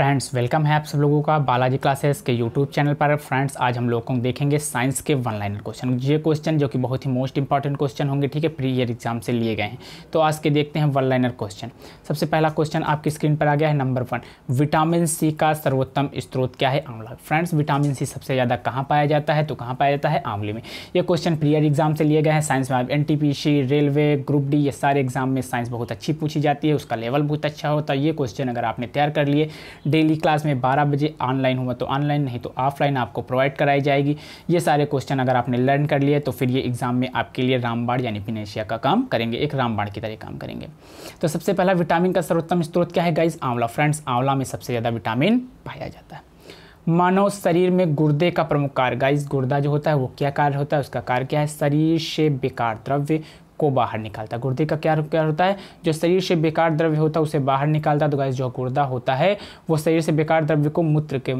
Friends welcome है आप सब लोगों का बालाजी क्लासेस के यूट्यूब चैनल पर फ्रेंड्स आज हम लोगों को देखेंगे साइंस के वन लाइनर क्वेश्चन ये क्वेश्चन जो कि बहुत ही मोस्ट इंपॉर्टेंट क्वेश्चन होंगे ठीक है प्री ईयर एग्जाम से लिए गए हैं तो आज के देखते हैं वन लाइनर क्वेश्चन सबसे पहला क्वेश्चन आपकी स्क्रीन पर आ गया है नंबर वन विटामिन सी का सर्वोत्तम स्त्रोत क्या है आंवला फ्रेंड्स विटामिन सी सबसे ज़्यादा कहाँ पाया जाता है तो कहाँ पाया जाता है आंवले में ये क्वेश्चन प्री ईयर एग्जाम से लिए गए हैं साइंस में आप एन रेलवे ग्रुप डी ये सारे एग्जाम में साइंस बहुत अच्छी पूछी जाती है उसका लेवल बहुत अच्छा होता है ये क्वेश्चन अगर आपने तैयार कर लिए डेली क्लास में 12 बजे ऑनलाइन हुआ तो ऑनलाइन नहीं तो ऑफलाइन आपको प्रोवाइड कराई जाएगी ये सारे क्वेश्चन अगर आपने लर्न कर लिए तो फिर ये एग्ज़ाम में आपके लिए रामबाण यानी पिनेशिया का काम करेंगे एक रामबाण की तरह काम करेंगे तो सबसे पहला विटामिन का सर्वोत्तम स्त्रोत क्या है गाइज आंवला फ्रेंड्स आंवला में सबसे ज़्यादा विटामिन पाया जाता है मानव शरीर में गुर्दे का प्रमुख कार्य गाइस गुर्दा जो होता है वो क्या कार्य होता है उसका कार्य क्या है शरीर से बेकार द्रव्य को बाहर निकालता है गुर्दे का क्या क्या होता है जो शरीर से बेकार द्रव्य होता है उसे बाहर निकालता है तो गाइस जो गुर्दा होता है वो शरीर से बेकार द्रव्य को मूत्र के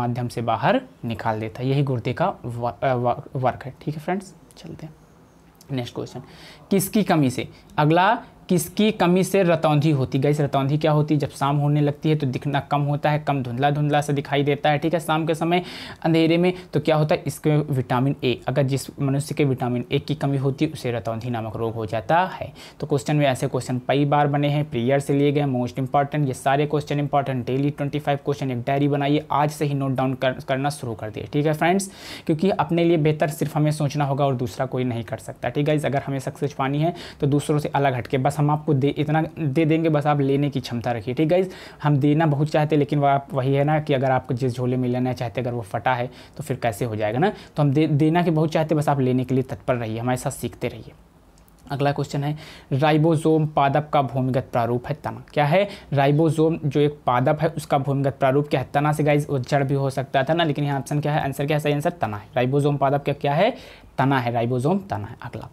माध्यम से बाहर निकाल देता है यही गुर्दे का वर्क है ठीक है फ्रेंड्स चलते हैं नेक्स्ट क्वेश्चन किसकी कमी से अगला किसकी कमी से रतौंधी होती गई रतौंधी क्या होती है जब शाम होने लगती है तो दिखना कम होता है कम धुंधला धुंधला सा दिखाई देता है ठीक है शाम के समय अंधेरे में तो क्या होता है इसके विटामिन ए अगर जिस मनुष्य के विटामिन ए की कमी होती है उसे रतौंधी नामक रोग हो जाता है तो क्वेश्चन में ऐसे क्वेश्चन कई बार बने हैं प्रीयर से लिए गए मोस्ट इंपॉर्टेंट ये सारे question important daily twenty question एक डायरी बनाइए आज से ही नोट डाउन करना शुरू कर दिए ठीक है फ्रेंड्स क्योंकि अपने लिए बेहतर सिर्फ हमें सोचना होगा और दूसरा कोई नहीं कर सकता ठीक है अगर हमें सक्सेस पानी है तो दूसरों से अलग हटके बस हम आपको दे इतना दे देंगे बस आप लेने की क्षमता रखिए ठीक गाइज हम देना बहुत चाहते हैं लेकिन वह आप वही है ना कि अगर आपको जिस झोले में लेना चाहते अगर वो फटा है तो फिर कैसे हो जाएगा ना तो हम दे देना के बहुत चाहते बस आप लेने के लिए तत्पर रहिए हमारे साथ सीखते रहिए अगला क्वेश्चन है राइबोसोम पादप का भूमिगत प्रारूप है तना क्या है राइबोसोम जो एक पादप है उसका भूमिगत प्रारूप क्या है तना से गाइज जड़ भी हो सकता था ना लेकिन यहाँ ऑप्शन क्या है आंसर क्या है सही आंसर तना है राइबोसोम पादप का क्या है तना है राइबोसोम तना है अगला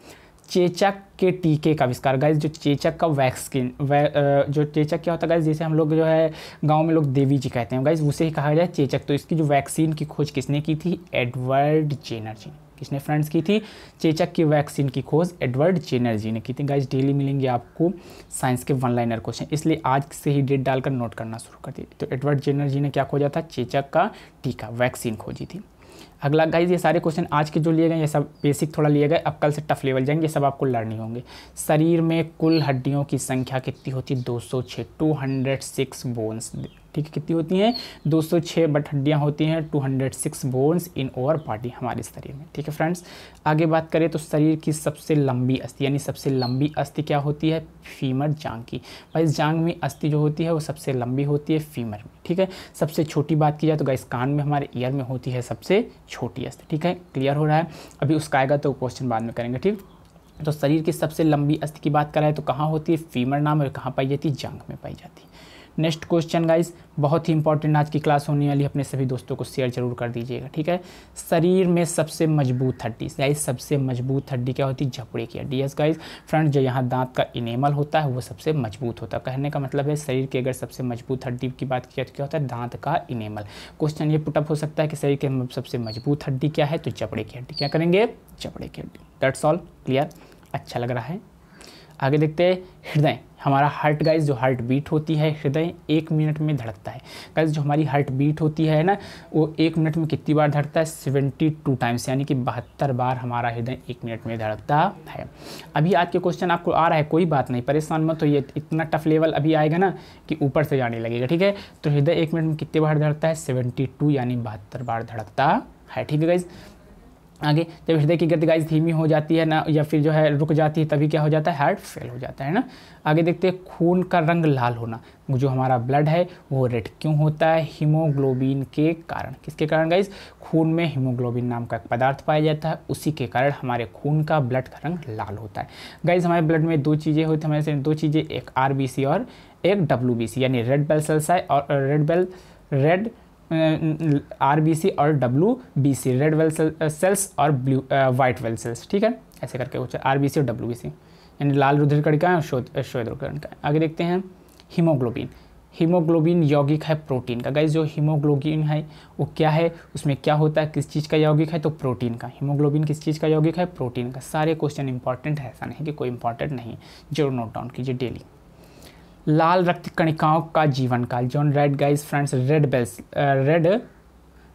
चेचक के टीके का आविष्कार गाइज जो चेचक का वैक्सीन वै, जो चेचक क्या होता है गाइज जैसे हम लोग जो है गांव में लोग देवी जी कहते हैं गाइज उसे ही कहा जाए चेचक तो इसकी जो वैक्सीन की खोज किसने की थी एडवर्ड चेनर जी किसने फ्रेंड्स की थी चेचक की वैक्सीन की खोज एडवर्ड चेनर जी ने की थी गाइज डेली मिलेंगे आपको साइंस के वन लाइनर क्वेश्चन इसलिए आज से ही डेट डालकर नोट करना शुरू कर दी तो एडवर्ड चेनर जी ने क्या खोजा था चेचक का टीका वैक्सीन खोजी थी अगला गाइज ये सारे क्वेश्चन आज के जो लिए गए ये सब बेसिक थोड़ा लिए गए अब कल से टफ लेवल जाएंगे ये सब आपको लर्निंग होंगे शरीर में कुल हड्डियों की संख्या कितनी होती है दो सौ छः टू हंड्रेड सिक्स बोन्स ठीक है कितनी होती हैं 206 बट हड्डियाँ होती हैं 206 बोन्स इन ओवर बॉडी हमारे शरीर में ठीक है फ्रेंड्स आगे बात करें तो शरीर की सबसे लंबी अस्थि यानी सबसे लंबी अस्थि क्या होती है फीमर जांग की भाई जांग में अस्थि जो होती है वो सबसे लंबी होती है फीमर में ठीक है सबसे छोटी बात की जाए तो गाइस कान में हमारे ईयर में होती है सबसे छोटी अस्थि ठीक है क्लियर हो रहा है अभी उसका आएगा तो क्वेश्चन बाद में करेंगे ठीक तो शरीर की सबसे लंबी अस्थि की बात करें तो कहाँ होती है फीमर नाम और कहाँ पाई जाती है जांग में पाई जाती है नेक्स्ट क्वेश्चन गाइस बहुत ही इंपॉर्टेंट आज की क्लास होने वाली है अपने सभी दोस्तों को शेयर जरूर कर दीजिएगा ठीक है शरीर में सबसे मजबूत हड्डी गाइस सबसे मजबूत हड्डी क्या होती है झपड़े की हड्डी यस गाइस फ्रेंड जो यहाँ दांत का इनेमल होता है वो सबसे मजबूत होता है कहने का मतलब है शरीर की अगर सबसे मजबूत हड्डी की बात की जाए तो क्या होता है दांत का इनेमल क्वेश्चन ये पुटअप हो सकता है कि शरीर के सबसे मजबूत हड्डी क्या है तो जपड़े की हड्डी क्या करेंगे जपड़े की हड्डी दैट्स ऑल क्लियर अच्छा लग रहा है आगे देखते हैं हृदय हमारा हार्ट गाइज जो हार्ट बीट होती है हृदय एक मिनट में धड़कता है गाइज जो हमारी हार्ट बीट होती है ना वो एक मिनट में कितनी बार धड़कता है सेवेंटी टू टाइम्स यानी कि बहत्तर बार हमारा हृदय एक मिनट में धड़कता है अभी आज के क्वेश्चन आपको आ रहा है कोई बात नहीं परेशान मत हो ये इतना टफ लेवल अभी आएगा ना कि ऊपर से जाने लगेगा ठीक है तो हृदय एक मिनट में कितनी बार धड़कता है सेवेंटी यानी बहत्तर बार धड़कता है ठीक है गाइज़ आगे जब हृदय की गति गाइज धीमी हो जाती है ना या फिर जो है रुक जाती है तभी क्या हो जाता है हार्ट फेल हो जाता है ना आगे देखते हैं खून का रंग लाल होना जो हमारा ब्लड है वो रेड क्यों होता है हीमोग्लोबिन के कारण किसके कारण गाइज खून में हीमोग्लोबिन नाम का एक पदार्थ पाया जाता है उसी के कारण हमारे खून का ब्लड का रंग लाल होता है गाइज हमारे ब्लड में दो चीज़ें होती हैं हमारे दो चीज़ें एक आर और एक डब्ल्यू यानी रेड बेल सेल्स है और red bell red R B C और W B C red well cells और ब्लू वाइट वेल सेल्स ठीक है ऐसे करके कुछ आर बी सी और डब्ल्यू बी सी यानी लाल रुधिरकण का है और श्वेत रुधिरकण का है आगे देखते हैं हीमोग्लोबिन हीमोग्लोबिन यौगिक है प्रोटीन का गाइज जो हीमोग्लोबिन है वो क्या है उसमें क्या होता है किस चीज़ का यौगिक है तो प्रोटीन का हीमोग्लोबिन किस चीज़ का यौगिक है प्रोटीन का सारे क्वेश्चन इंपॉर्टेंट है ऐसा नहीं कि कोई इंपॉर्टेंट नहीं जरूर नोट डाउन कीजिए डेली लाल रक्त कणिकाओं का जीवन काल जो red guys friends red bells red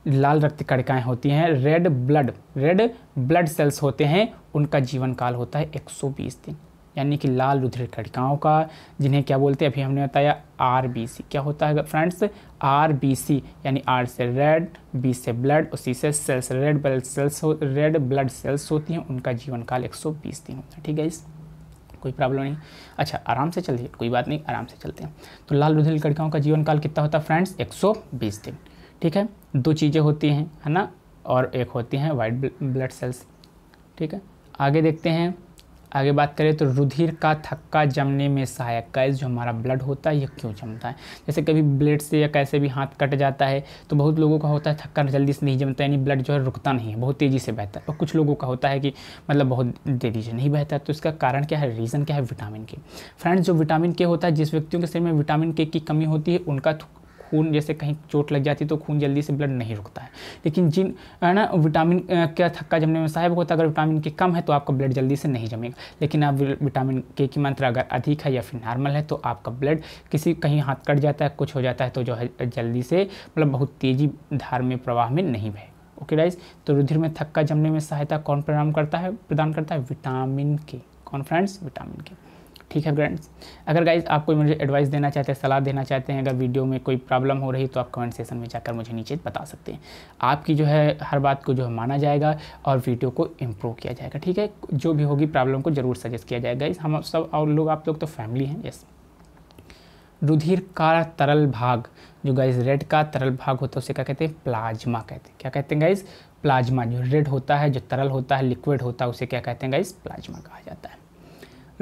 लाल रक्त कणिकाएं होती हैं red blood red blood cells होते हैं उनका जीवन काल होता है 120 दिन यानी कि लाल रुधिर कणिकाओं का जिन्हें क्या बोलते हैं अभी हमने बताया आर बी सी क्या होता है फ्रेंड्स आर बी सी यानी आर से रेड बी से ब्लड और सी से cells red blood cells red blood cells होती हैं उनका जीवन काल बीस दिन होता है ठीक है इस कोई प्रॉब्लम नहीं अच्छा आराम से चलिए कोई बात नहीं आराम से चलते हैं तो लाल रुधिर लड़काओं का जीवन काल कितना होता है फ्रेंड्स 120 दिन ठीक है दो चीज़ें होती हैं है ना और एक होती हैं वाइट ब्लड सेल्स ठीक है आगे देखते हैं आगे बात करें तो रुधिर का थक्का जमने में सहायक कैस जो हमारा ब्लड होता है ये क्यों जमता है जैसे कभी ब्लेड से या कैसे भी हाथ कट जाता है तो बहुत लोगों का होता है थक्का जल्दी से नहीं जमता यानी ब्लड जो है रुकता नहीं है बहुत तेज़ी से बहता है और कुछ लोगों का होता है कि मतलब बहुत देरी से नहीं बहता तो इसका कारण क्या है रीज़न क्या है विटामिन के फ्रेंड्स जो विटामिन के होता है जिस व्यक्तियों के शरीर में विटामिन के की कमी होती है उनका खून जैसे कहीं चोट लग जाती तो खून जल्दी से ब्लड नहीं रुकता है लेकिन जिन है ना विटामिन का थक्का जमने में सहायक होता है अगर विटामिन के कम है तो आपका ब्लड जल्दी से नहीं जमेगा लेकिन आप विटामिन के की मात्रा अगर अधिक है या फिर नॉर्मल है तो आपका ब्लड किसी कहीं हाथ कट जाता है कुछ हो जाता है तो जो है जल्दी से मतलब बहुत तेज़ी धार में प्रवाह में नहीं बहेगा ओके राइस तो रुधिर में थक्का जमने में सहायता कौन प्रदान करता है प्रदान करता है विटामिन के कौन फ्रेंड्स विटामिन के ठीक है फ्रेंड्स अगर गाइज आप कोई मुझे एडवाइस देना चाहते हैं सलाह देना चाहते हैं अगर वीडियो में कोई प्रॉब्लम हो रही तो आप कमेंट सेशन में जाकर मुझे नीचे बता सकते हैं आपकी जो है हर बात को जो है माना जाएगा और वीडियो को इम्प्रूव किया जाएगा ठीक है जो भी होगी प्रॉब्लम को ज़रूर सजेस्ट किया जाएगा इस हम सब और लोग आप लोग तो फैमिली हैं यस रुधिर का तरल भाग जो गाइज रेड का तरल भाग होता है उसे क्या कहते हैं प्लाज्मा कहते हैं क्या कहते हैं गाइज प्लाज्मा जो रेड होता है जो तरल होता है लिक्विड होता है उसे क्या कहते हैं गाइज प्लाज्मा कहा जाता है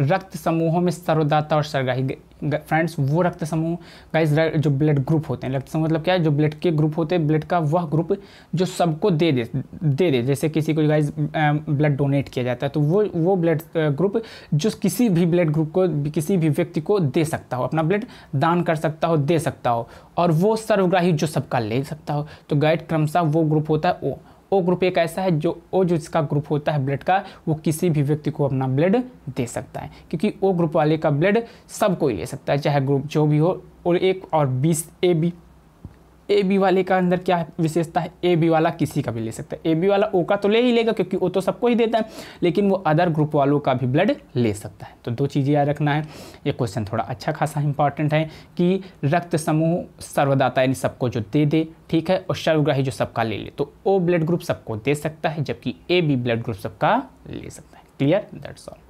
रक्त समूहों में सर्वदाता और सरगाही फ्रेंड्स वो रक्त समूह गाइस जो ब्लड ग्रुप होते हैं रक्त समूह मतलब क्या है जो ब्लड के ग्रुप होते हैं ब्लड का वह ग्रुप जो सबको दे दे दे दे जैसे किसी को गाइस ब्लड डोनेट किया जाता है तो वो वो ब्लड ग्रुप जो किसी भी ब्लड ग्रुप को किसी भी व्यक्ति को दे सकता हो अपना ब्लड दान कर सकता हो दे सकता हो और वो सर्वग्राही जो सबका ले सकता हो तो गाइड क्रमशः वो ग्रुप होता है ओ ओ ग्रुप एक ऐसा है जो ओ जो इसका ग्रुप होता है ब्लड का वो किसी भी व्यक्ति को अपना ब्लड दे सकता है क्योंकि ओ ग्रुप वाले का ब्लड सब कोई ले सकता है चाहे ग्रुप जो भी हो और एक और बीस ए बी ए बी वाले का अंदर क्या विशेषता है ए बी वाला किसी का भी ले सकता है ए बी वाला ओ का तो ले ही लेगा क्योंकि वो तो सबको ही देता है लेकिन वो अदर ग्रुप वालों का भी ब्लड ले सकता है तो दो चीज़ें याद रखना है ये क्वेश्चन थोड़ा अच्छा खासा इंपॉर्टेंट है कि रक्त समूह सर्वदाता यानी सबको जो दे दे ठीक है और सर्वग्राही जो सबका ले ले तो ओ ब्लड ग्रुप सबको दे सकता है जबकि ए बी ब्लड ग्रुप सबका ले सकता है क्लियर दैट्स ऑल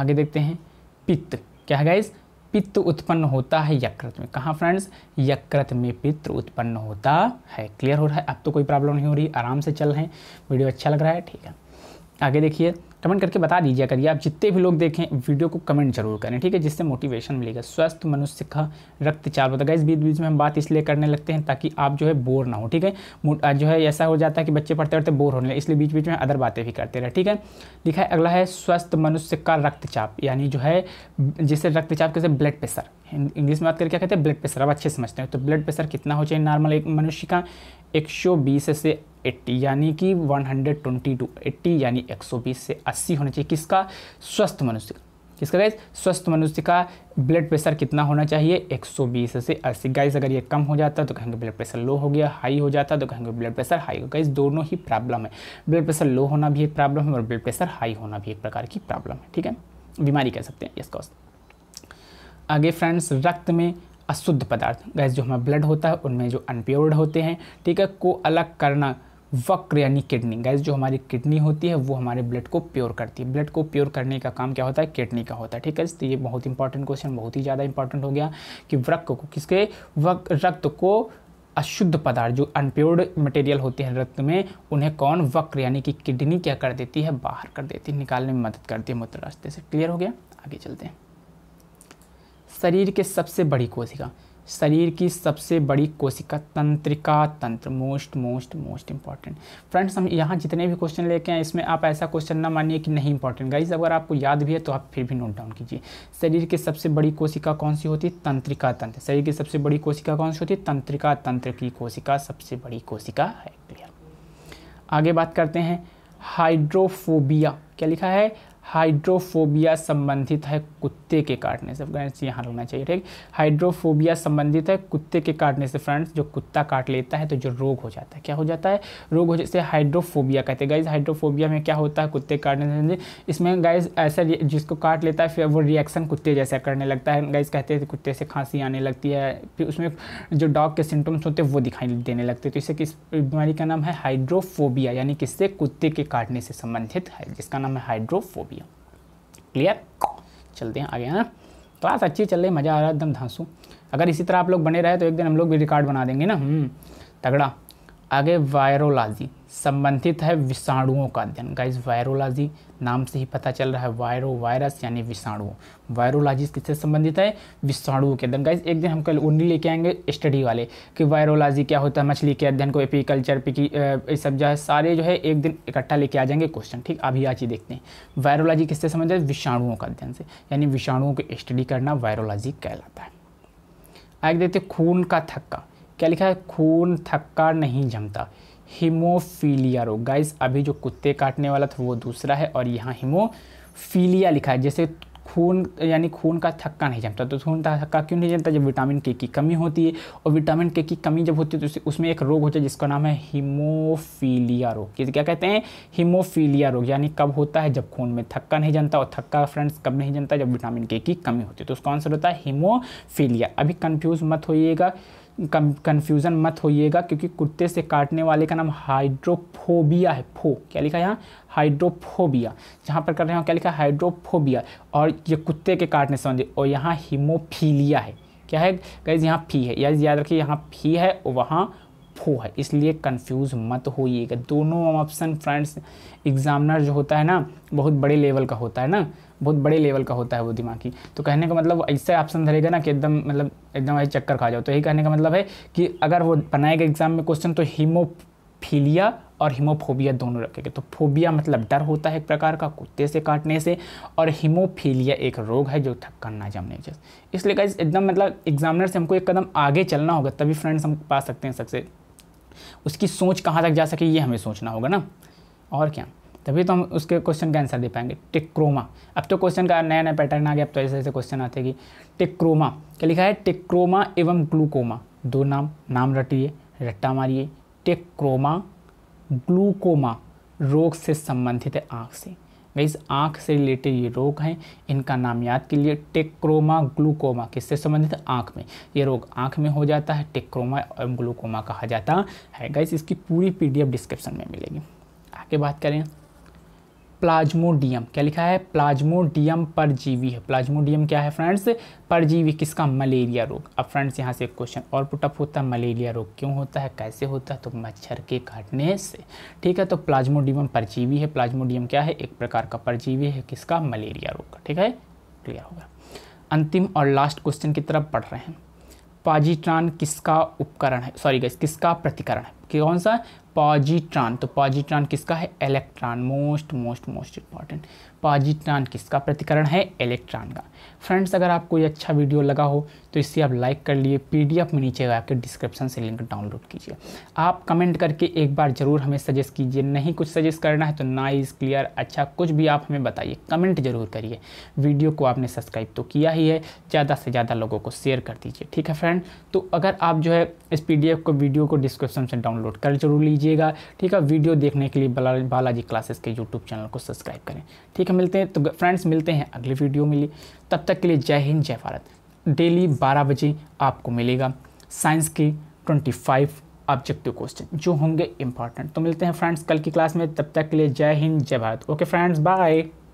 आगे देखते हैं पित्त क्या है गाइज पित्त उत्पन्न होता है यकृत में कहाँ फ्रेंड्स यकृत में पित्त उत्पन्न होता है क्लियर हो रहा है अब तो कोई प्रॉब्लम नहीं हो रही आराम से चल रहे हैं वीडियो अच्छा लग रहा है ठीक है आगे देखिए कमेंट करके बता दीजिए करिए आप जितने भी लोग देखें वीडियो को कमेंट जरूर करें ठीक है जिससे मोटिवेशन मिलेगा स्वस्थ मनुष्य का रक्तचाप होता है इस बीच बीच में हम बात इसलिए करने लगते हैं ताकि आप जो है बोर ना हो ठीक है जो है ऐसा हो जाता है कि बच्चे पढ़ते पढ़ते बोर होने लगे इसलिए बीच बीच में अदर बातें भी करते रहे ठीक है लिखा है अगला है स्वस्थ मनुष्य का रक्तचाप यानी जो है जिसे रक्तचाप कैसे ब्लड प्रेशर इंग्लिश में बात करके क्या कहते हैं ब्लड प्रेशर आप अच्छे समझते हैं तो ब्लड प्रेशर कितना हो चाहिए नॉर्मल एक मनुष्य का 120 से 80 यानी कि 120 टू एट्टी यानी एक से 80 होना चाहिए किसका स्वस्थ मनुष्य का किसका गैस स्वस्थ मनुष्य का ब्लड प्रेशर कितना होना चाहिए 120 से 80 गैस अगर ये कम हो जाता तो कहेंगे ब्लड प्रेशर लो हो गया हाई हो जाता तो कहेंगे ब्लड प्रेशर हाई हो गैस दोनों ही प्रॉब्लम है ब्लड प्रेशर लो होना भी एक प्रॉब्लम है और ब्लड प्रेशर हाई होना भी एक प्रकार की प्रॉब्लम है ठीक है बीमारी कह सकते हैं इसका आगे फ्रेंड्स रक्त में अशुद्ध पदार्थ गैस जो हमारा ब्लड होता है उनमें जो अनप्योर्ड होते हैं ठीक है को अलग करना वक्र यानी किडनी गैस जो हमारी किडनी होती है वो हमारे ब्लड को प्योर करती है ब्लड को प्योर करने का काम क्या होता है किडनी का होता है ठीक है तो ये बहुत इंपॉर्टेंट क्वेश्चन बहुत ही ज़्यादा इंपॉर्टेंट हो गया कि वक्त को किसके रक्त को अशुद्ध पदार्थ जो अनप्योर्ड मटेरियल होते हैं रक्त में उन्हें कौन वक्र यानी कि किडनी क्या कर देती है बाहर कर देती है निकालने में मदद करती है मूत्र रास्ते से क्लियर हो गया आगे चलते हैं शरीर के सबसे बड़ी कोशिका शरीर की सबसे बड़ी कोशिका तंत्रिका तंत्र most most most important friends हम यहाँ जितने भी क्वेश्चन लेके आए इसमें आप ऐसा क्वेश्चन ना मानिए कि नहीं इंपॉर्टेंट गाइज अगर आपको याद भी है तो आप फिर भी नोट डाउन कीजिए शरीर की सबसे बड़ी कोशिका कौन सी होती है तंत्रिका तंत्र शरीर की सबसे बड़ी कोशिका कौन सी होती है तंत्रिका तंत्र की कोशिका सबसे बड़ी कोशिका है क्लियर आगे बात करते हैं हाइड्रोफोबिया क्या लिखा है हाइड्रोफोबिया संबंधित है कुत्ते के काटने से फ्रेंड्स यहाँ रुकना चाहिए ठीक हाइड्रोफोबिया संबंधित है कुत्ते के काटने से फ्रेंड्स जो कुत्ता काट लेता है तो जो रोग हो जाता है क्या हो जाता है रोग हो जैसे हाइड्रोफोबिया कहते हैं गाइज हाइड्रोफोबिया में क्या होता है कुत्ते काटने से इसमें गाइज ऐसा जिसको काट लेता है फिर वो रिएक्शन कुत्ते जैसा करने लगता है गाइज कहते हैं कुत्ते से खांसी आने लगती है फिर उसमें जो डॉग के सिम्टम्स होते हैं वो दिखाई देने लगते हैं तो इससे किस बीमारी का नाम है हाइड्रोफोबिया यानी किससे कुत्ते के काटने से संबंधित है जिसका नाम है हाइड्रोफोबिया क्लियर चलते हैं आगे है हाँ। ना क्लास अच्छी चल रही मज़ा आ रहा है एकदम धांसू अगर इसी तरह आप लोग बने रहे तो एक दिन हम लोग भी रिकॉर्ड बना देंगे ना हम्म, तगड़ा आगे वायरोलॉजी संबंधित है विषाणुओं का अध्ययन गाइज वायरोलॉजी नाम से ही पता चल रहा है वायरो वायरस यानी विषाणु वायरोलॉजी किससे संबंधित है विषाणुओं के अध्ययन गाइज एक दिन हम कल उन्हीं लेके आएंगे स्टडी वाले कि वायरोलॉजी क्या होता है मछली के अध्ययन को एपीकल्चर पिकी ये सब जो है सारे जो है एक दिन इकट्ठा लेके आ जाएंगे क्वेश्चन ठीक अभी आज ही देखते हैं वायरोलॉजी किससे संबंधित है विषाणुओं का अध्ययन से यानी विषाणुओं को स्टडी करना वायरोलॉजी कहलाता है आगे देखते खून का थक्का क्या लिखा है खून थक्का नहीं जमता हीमोफीलिया रोग गाइस अभी जो कुत्ते काटने वाला था वो दूसरा है और यहाँ हीमोफीलिया लिखा है जैसे खून यानी खून का थक्का नहीं जमता तो खून का थक्का क्यों नहीं जमता जब विटामिन के की कमी होती है और विटामिन के की कमी जब होती है तो उसमें एक रोग होता है जिसका नाम है हीमोफीलिया रोग क्या कहते हैं हीमोफीलिया रोग यानी कब होता है जब खून में थक्का नहीं जमता और थक्का फ्रेंड्स कब नहीं जमता जब विटामिन के की कमी होती है तो उसका आंसर होता है हीमोफीलिया अभी कन्फ्यूज़ मत होइएगा कन्फ्यूज़न मत होइएगा क्योंकि कुत्ते से काटने वाले का नाम हाइड्रोफोबिया है फो क्या लिखा है यहाँ हाइड्रोफोबिया जहाँ पर कर रहे हो क्या लिखा है हाइड्रोफोबिया और ये कुत्ते के काटने समझे और यहाँ हीमोफीलिया है क्या है गैज यहाँ फी है याद याद रखिए यहाँ फी है और वहाँ फो है इसलिए कंफ्यूज मत होइएगा दोनों ऑप्शन फ्रेंड्स एग्जामिनर जो होता है ना बहुत बड़े लेवल का होता है ना बहुत बड़े लेवल का होता है वो दिमागी तो कहने का मतलब ऐसे ऑप्शन धरेगा ना कि एकदम मतलब एकदम ऐसे चक्कर खा जाओ तो यही कहने का मतलब है कि अगर वो बनाएगा एग्जाम में क्वेश्चन तो हीमोफीलिया और हीमोफोबिया दोनों रखेंगे तो फोबिया मतलब डर होता है एक प्रकार का कुत्ते से काटने से और हीमोफीलिया एक रोग है जो थक्कर ना जमने जैसे इसलिए कहा एकदम मतलब एग्जामिनर से हमको एक कदम आगे चलना होगा तभी फ्रेंड्स हम पा सकते हैं सक्सेस उसकी सोच कहाँ तक जा सके ये हमें सोचना होगा ना और क्या तभी तो हम उसके क्वेश्चन का आंसर दे पाएंगे टिक्रोमा अब तो क्वेश्चन का नया नया पैटर्न आ गया अब तो ऐसे ऐसे क्वेश्चन आते कि टिक्रोमा क्या लिखा है टिक्रोमा एवं ग्लूकोमा दो नाम नाम रटिए रट्टा मारिए टिक्रोमा ग्लूकोमा रोग से संबंधित है आँख से गाइस आँख से रिलेटेड ये रोग हैं इनका नाम याद के लिए टेक्रोमा ग्लूकोमा किससे संबंधित आँख में ये रोग आँख में हो जाता है टेक्रोमा और ग्लूकोमा कहा जाता है गाइस इसकी पूरी पीडीएफ डिस्क्रिप्शन में मिलेगी आगे बात करें प्लाज्मोडियम क्या लिखा है प्लाज्मोडियम परजीवी है प्लाज्मोडियम क्या है फ्रेंड्स परजीवी किसका मलेरिया रोग अब फ्रेंड्स यहाँ से एक क्वेश्चन और पुटअप होता है मलेरिया रोग क्यों होता है कैसे होता है तो मच्छर के काटने से ठीक है तो प्लाज्मोडियम परजीवी है प्लाज्मोडियम क्या है एक प्रकार का परजीवी है किसका मलेरिया रोग ठीक है क्लियर होगा अंतिम और लास्ट क्वेश्चन की तरफ पढ़ रहे हैं पाजिट्रान किसका उपकरण है सॉरी किसका प्रतिकरण है कौन सा पॉजिट्रॉन तो पॉजिट्रॉन किसका है electron most most most important positron किसका प्रतिकरण है इलेक्ट्रॉन का फ्रेंड्स अगर आपको ये अच्छा वीडियो लगा हो तो इसे आप लाइक कर लिए पीडीएफ में नीचे आपके डिस्क्रिप्शन से लिंक डाउनलोड कीजिए आप कमेंट करके एक बार ज़रूर हमें सजेस्ट कीजिए नहीं कुछ सजेस्ट करना है तो नाइस क्लियर अच्छा कुछ भी आप हमें बताइए कमेंट जरूर करिए वीडियो को आपने सब्सक्राइब तो किया ही है ज़्यादा से ज़्यादा लोगों को शेयर कर दीजिए ठीक है फ्रेंड तो अगर आप जो है इस पी को वीडियो को डिस्क्रिप्शन से डाउनलोड डाउनलोड कर जरूर लीजिएगा ठीक है वीडियो देखने के लिए बालाजी क्लासेस के यूट्यूब चैनल को सब्सक्राइब करें ठीक है मिलते हैं तो फ्रेंड्स मिलते हैं अगले वीडियो में लिए तब तक के लिए जय हिंद जय भारत डेली बारह बजे आपको मिलेगा साइंस के ट्वेंटी फाइव ऑब्जेक्टिव क्वेश्चन जो होंगे इंपॉर्टेंट तो मिलते हैं फ्रेंड्स कल की क्लास में तब तक के लिए जय हिंद जय भारत ओके फ्रेंड्स बाय